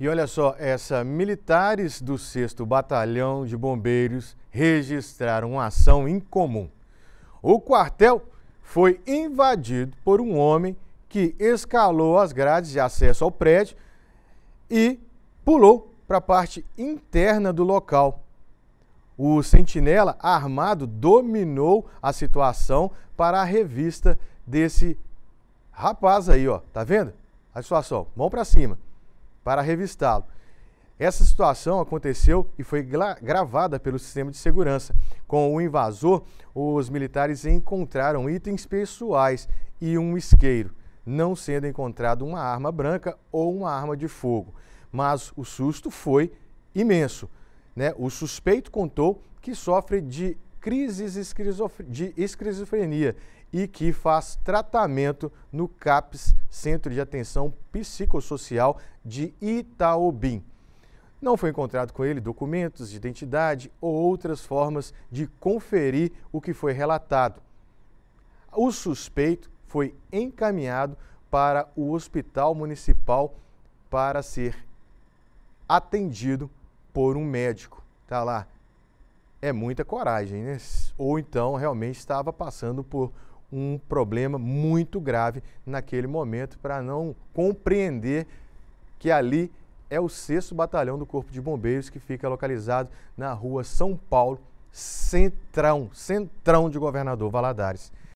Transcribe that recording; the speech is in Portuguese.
E olha só, essa militares do 6 Batalhão de Bombeiros registraram uma ação incomum. O quartel foi invadido por um homem que escalou as grades de acesso ao prédio e pulou para a parte interna do local. O sentinela armado dominou a situação para a revista desse rapaz aí, ó. Tá vendo? A situação, mão para cima para revistá-lo. Essa situação aconteceu e foi gravada pelo sistema de segurança. Com o invasor, os militares encontraram itens pessoais e um isqueiro, não sendo encontrado uma arma branca ou uma arma de fogo. Mas o susto foi imenso. Né? O suspeito contou que sofre de crises de esquizofrenia e que faz tratamento no CAPS, Centro de Atenção Psicossocial de Itaobim. Não foi encontrado com ele documentos de identidade ou outras formas de conferir o que foi relatado. O suspeito foi encaminhado para o Hospital Municipal para ser atendido por um médico. Está lá, é muita coragem, né? Ou então realmente estava passando por um problema muito grave naquele momento para não compreender que ali é o 6 Batalhão do Corpo de Bombeiros que fica localizado na rua São Paulo, Centrão, Centrão de Governador Valadares.